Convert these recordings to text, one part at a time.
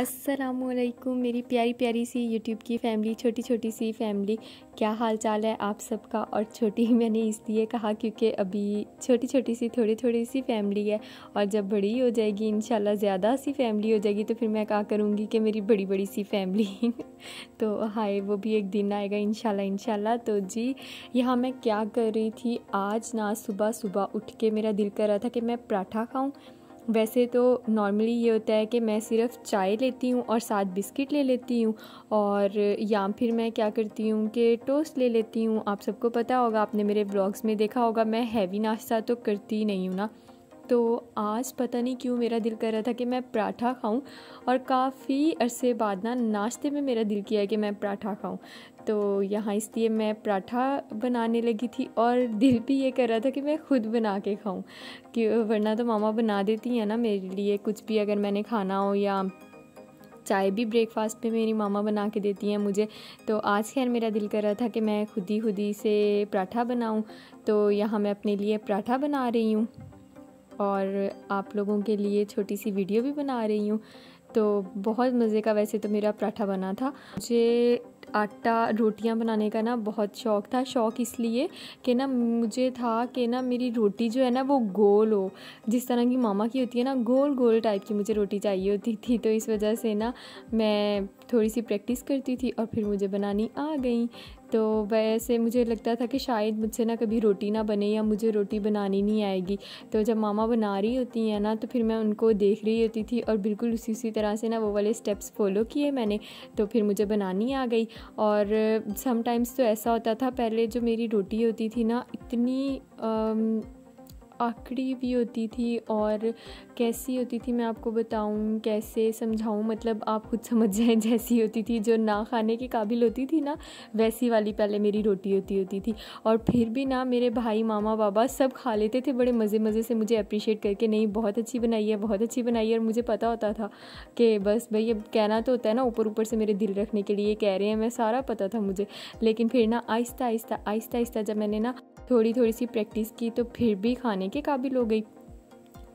असलकुम मेरी प्यारी प्यारी सी यूट्यूब की फैमिली छोटी छोटी सी फैमिली क्या हाल चाल है आप सबका और छोटी मैंने इसलिए कहा क्योंकि अभी छोटी छोटी सी थोड़ी थोड़ी सी फैमिली है और जब बड़ी हो जाएगी इन ज़्यादा सी फैमिली हो जाएगी तो फिर मैं कहा करूँगी कि मेरी बड़ी बड़ी सी फैमिली तो हाय वो भी एक दिन आएगा इन शाला तो जी यहाँ मैं क्या कर रही थी आज ना सुबह सुबह उठ के मेरा दिल कर रहा था कि मैं पराठा खाऊँ वैसे तो नॉर्मली ये होता है कि मैं सिर्फ चाय लेती हूँ और साथ बिस्किट ले लेती हूँ और या फिर मैं क्या करती हूँ कि टोस्ट ले लेती हूँ आप सबको पता होगा आपने मेरे ब्लॉग्स में देखा होगा मैं हैवी नाश्ता तो करती ही नहीं हूँ ना तो आज पता नहीं क्यों मेरा दिल कर रहा था कि मैं पराठा खाऊं और काफ़ी अरसे बाद ना नाश्ते में मेरा दिल किया कि मैं पराठा खाऊं तो यहाँ इसलिए मैं पराठा बनाने लगी थी और दिल भी ये कर रहा था कि मैं खुद बना के खाऊं कि वरना तो मामा बना देती हैं ना मेरे लिए कुछ भी अगर मैंने खाना हो या चाय भी ब्रेकफास्ट पे मेरी मामा बना के देती हैं मुझे तो आज खैर मेरा दिल कर रहा था कि मैं खुद ही खुद ही से पराठा बनाऊं तो यहाँ मैं अपने लिए पराठा बना रही हूँ और आप लोगों के लिए छोटी सी वीडियो भी बना रही हूँ तो बहुत मज़े का वैसे तो मेरा पराठा बना था मुझे आटा रोटियां बनाने का ना बहुत शौक़ था शौक़ इसलिए कि ना मुझे था कि ना मेरी रोटी जो है ना वो गोल हो जिस तरह की मामा की होती है ना गोल गोल टाइप की मुझे रोटी चाहिए होती थी तो इस वजह से ना मैं थोड़ी सी प्रैक्टिस करती थी और फिर मुझे बनानी आ गई तो वैसे मुझे लगता था कि शायद मुझसे ना कभी रोटी ना बने या मुझे रोटी बनानी नहीं आएगी तो जब मामा बना रही होती हैं ना तो फिर मैं उनको देख रही होती थी और बिल्कुल उसी उसी तरह से ना वो वाले स्टेप्स फॉलो किए मैंने तो फिर मुझे बनानी आ गई और समटाइम्स तो ऐसा होता था पहले जो मेरी रोटी होती थी ना इतनी आकड़ी भी होती थी और कैसी होती थी मैं आपको बताऊं कैसे समझाऊं मतलब आप खुद समझ जाएँ जैसी होती थी जो ना खाने के काबिल होती थी ना वैसी वाली पहले मेरी रोटी होती होती थी और फिर भी ना मेरे भाई मामा बाबा सब खा लेते थे बड़े मज़े मज़े से मुझे अप्रिशिएट करके नहीं बहुत अच्छी बनाई है बहुत अच्छी बनाई है और मुझे पता होता था कि बस भाई अब कहना तो होता है ना ऊपर ऊपर से मेरे दिल रखने के लिए कह रहे हैं मैं सारा पता था मुझे लेकिन फिर ना आहिस्ता आहिस्ता आहिस्ता आहिस्ता जब मैंने ना थोड़ी थोड़ी सी प्रैक्टिस की तो फिर भी खाने बनाने के काबिल हो गई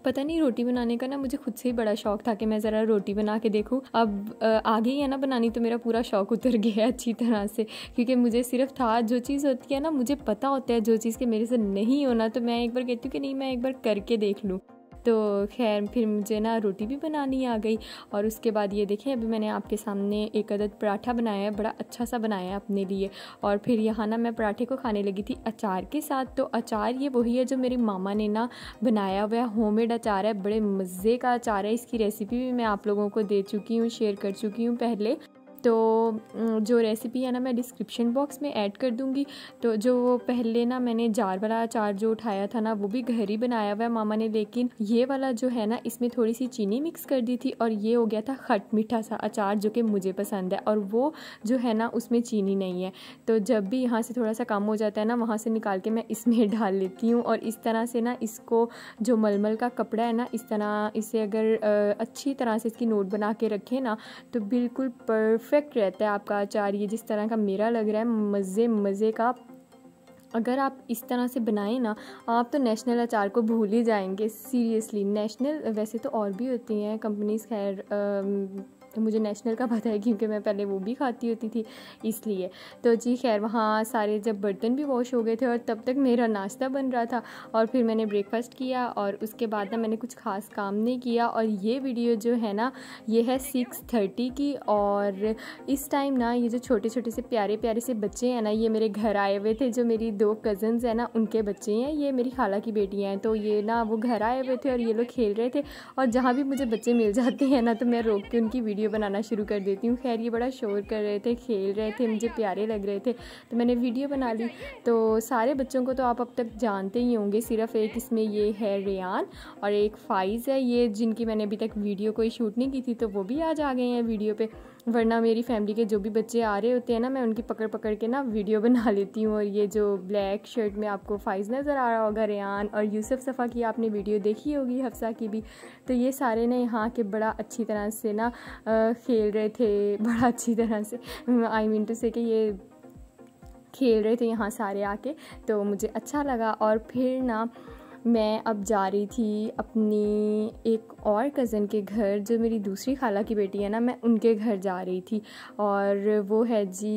पता नहीं रोटी बनाने का ना मुझे खुद से ही बड़ा शौक था कि मैं ज़रा रोटी बना के देखूँ अब आगे ही है ना बनानी तो मेरा पूरा शौक उतर गया है अच्छी तरह से क्योंकि मुझे सिर्फ था जो चीज़ होती है ना मुझे पता होता है जो चीज़ के मेरे से नहीं होना तो मैं एक बार कहती हूँ कि नहीं मैं एक बार करके देख लूँ तो खैर फिर मुझे ना रोटी भी बनानी आ गई और उसके बाद ये देखें अभी मैंने आपके सामने एक अदद पराठा बनाया है बड़ा अच्छा सा बनाया है अपने लिए और फिर यहाँ ना मैं पराठे को खाने लगी थी अचार के साथ तो अचार ये वही है जो मेरी मामा ने ना बनाया हुआ है होममेड अचार है बड़े मज़े का अचार है इसकी रेसिपी भी मैं आप लोगों को दे चुकी हूँ शेयर कर चुकी हूँ पहले तो जो रेसिपी है ना मैं डिस्क्रिप्शन बॉक्स में ऐड कर दूँगी तो जो पहले ना मैंने जार वाला अचार जो उठाया था ना वो भी घर ही बनाया हुआ है मामा ने लेकिन ये वाला जो है ना इसमें थोड़ी सी चीनी मिक्स कर दी थी और ये हो गया था खट मीठा सा अचार जो कि मुझे पसंद है और वो जो है ना उसमें चीनी नहीं है तो जब भी यहाँ से थोड़ा सा कम हो जाता है ना वहाँ से निकाल के मैं इसमें डाल लेती हूँ और इस तरह से ना इसको जो मलमल का कपड़ा है ना इस तरह इसे अगर अच्छी तरह से इसकी नोट बना के रखें ना तो बिल्कुल परफ परफेक्ट रहता है आपका अचार ये जिस तरह का मेरा लग रहा है मज़े मज़े का अगर आप इस तरह से बनाएं ना आप तो नेशनल अचार को भूल ही जाएंगे सीरियसली नेशनल वैसे तो और भी होती हैं कंपनीज़ खैर तो मुझे नेशनल का पता है क्योंकि मैं पहले वो भी खाती होती थी इसलिए तो जी खैर वहाँ सारे जब बर्तन भी वॉश हो गए थे और तब तक मेरा नाश्ता बन रहा था और फिर मैंने ब्रेकफास्ट किया और उसके बाद ना मैंने कुछ खास काम नहीं किया और ये वीडियो जो है ना ये है सिक्स थर्टी की और इस टाइम ना ये जो छोटे छोटे से प्यारे प्यारे से बच्चे हैं ना ये मेरे घर आए हुए थे जो मेरी दो कज़न्स हैं ना उनके बच्चे हैं ये मेरी खाला की बेटियाँ हैं तो ये ना वो घर आए हुए थे और ये लोग खेल रहे थे और जहाँ भी मुझे बच्चे मिल जाते हैं ना तो मैं रोक के उनकी वीडियो वीडियो बनाना शुरू कर देती हूँ खैर ये बड़ा शोर कर रहे थे खेल रहे थे मुझे प्यारे लग रहे थे तो मैंने वीडियो बना ली तो सारे बच्चों को तो आप अब तक जानते ही होंगे सिर्फ एक इसमें ये है रेन और एक फाइज़ है ये जिनकी मैंने अभी तक वीडियो कोई शूट नहीं की थी तो वो भी आज आ गए हैं वीडियो पर वरना मेरी फैमिली के जो भी बच्चे आ रहे होते हैं ना मैं उनकी पकड़ पकड़ के ना वीडियो बना लेती हूँ और ये जो ब्लैक शर्ट में आपको फाइज नज़र आ रहा होगा रेहान और यूसुफ सफ़ा की आपने वीडियो देखी होगी हफ्सा की भी तो ये सारे ना यहाँ के बड़ा अच्छी तरह से ना खेल रहे थे बड़ा अच्छी तरह से आई मीन टू से कि ये खेल रहे थे यहाँ सारे आके तो मुझे अच्छा लगा और फिर ना मैं अब जा रही थी अपनी एक और कज़न के घर जो मेरी दूसरी खाला की बेटी है ना मैं उनके घर जा रही थी और वो है जी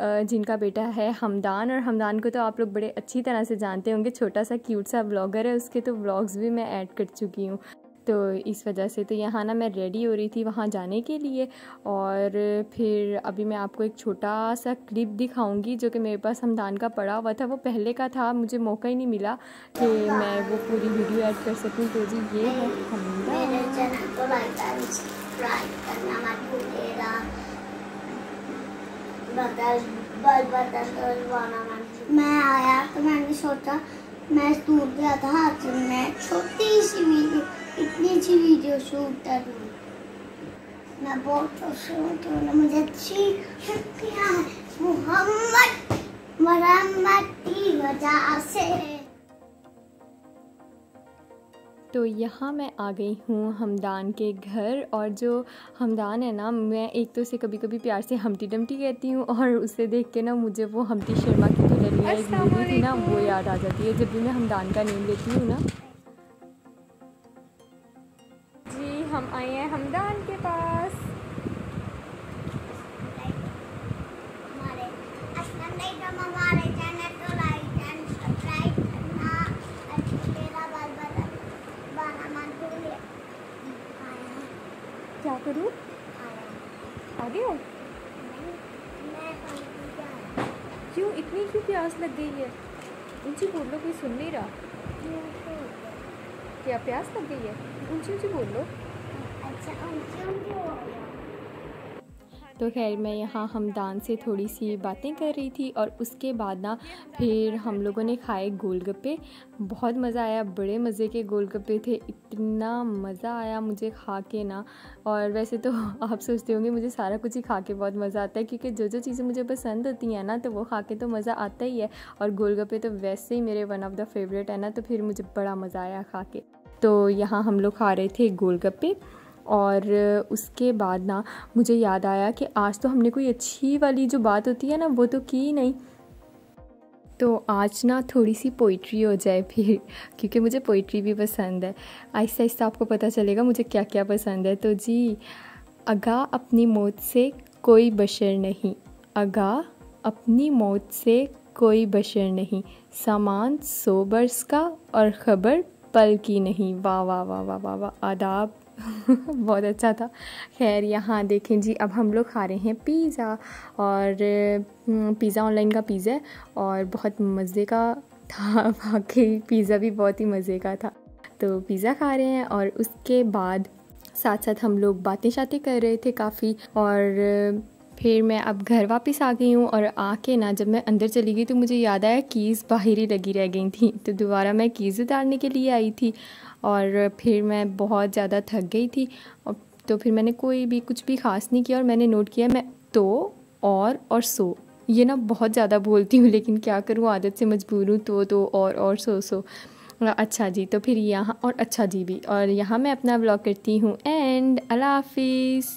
जिनका बेटा है हमदान और हमदान को तो आप लोग बड़े अच्छी तरह से जानते होंगे छोटा सा क्यूट सा ब्लॉगर है उसके तो ब्लॉग्स भी मैं ऐड कर चुकी हूँ तो इस वजह से तो यहाँ ना मैं रेडी हो रही थी वहाँ जाने के लिए और फिर अभी मैं आपको एक छोटा सा क्लिप दिखाऊंगी जो कि मेरे पास हमदान का पड़ा हुआ था वो पहले का था मुझे मौका ही नहीं मिला कि मैं वो पूरी वीडियो ऐड कर सकूँ तो जी ये है मैं आया तो मैंने सोचा मैं दूर गया था हाथ में छोटी सी वीडियो इतनी अच्छी वीडियो शूट करूँ मैं बहुत खुश हूँ ना मुझे अच्छी शुक्रिया मोहम्मद मरम्मत की वजह से तो यहाँ मैं आ गई हूँ हमदान के घर और जो हमदान है ना मैं एक तो उसे कभी कभी प्यार से हमटी डमटी कहती हूँ और उसे देख के ना मुझे वो हमटी शर्मा की दुल्हनिया एक मूवी थी ना वो याद आ जाती है जब भी मैं हमदान का नेम लेती हूँ ना हम आए हैं हमदान के पास क्या करूँ आगे हो क्यों इतनी क्यों प्यास लग गई है ऊंची बोल लो कोई सुन नहीं रहा क्या प्यास लग गई है ऊंची ऊंची बोल लो तो खैर मैं यहाँ हमदान से थोड़ी सी बातें कर रही थी और उसके बाद ना फिर हम लोगों ने खाए गोलगप्पे बहुत मज़ा आया बड़े मज़े के गोलगप्पे थे इतना मज़ा आया मुझे खा के ना और वैसे तो आप सोचते होंगे मुझे सारा कुछ ही खा के बहुत मज़ा आता है क्योंकि जो जो चीज़ें मुझे पसंद होती हैं ना तो वो खा के तो मज़ा आता ही है और गोलगप्पे तो वैसे ही मेरे वन ऑफ़ द फेवरेट है ना तो फिर मुझे बड़ा मज़ा आया खा के तो यहाँ हम लोग खा रहे थे गोलगप्पे और उसके बाद ना मुझे याद आया कि आज तो हमने कोई अच्छी वाली जो बात होती है ना वो तो की नहीं तो आज ना थोड़ी सी पोइट्री हो जाए फिर क्योंकि मुझे पोइट्री भी पसंद है आहिस्ता आहिस्ता आपको पता चलेगा मुझे क्या क्या पसंद है तो जी अगा अपनी मौत से कोई बशर नहीं अगा अपनी मौत से कोई बशर नहीं सामान सो बर्स का और ख़बर पल की नहीं वाह वाह वाह वाह वाह वाह आदाब बहुत अच्छा था खैर यहाँ देखें जी अब हम लोग खा रहे हैं पिज़्ज़ा और हम्म, पिज़्ज़ा ऑनलाइन का पिज़्ज़ा है और बहुत मज़े का था वाकई पिज़्ज़ा भी बहुत ही मज़े का था तो पिज़्ज़ा खा रहे हैं और उसके बाद साथ साथ हम लोग बातें शातें कर रहे थे काफ़ी और फिर मैं अब घर वापस आ गई हूँ और आके ना जब मैं अंदर चली गई तो मुझे याद आया कीज़ बाहर ही लगी रह गई थी तो दोबारा मैं कीज़ उतारने के लिए आई थी और फिर मैं बहुत ज़्यादा थक गई थी और तो फिर मैंने कोई भी कुछ भी ख़ास नहीं किया और मैंने नोट किया मैं तो और और सो ये ना बहुत ज़्यादा बोलती हूँ लेकिन क्या करूँ आदत से मजबूर हूँ तो तो और और सो सो अच्छा जी तो फिर यहाँ और अच्छा जी भी और यहाँ मैं अपना ब्लॉग करती हूँ एंड अल्लाह हाफिज़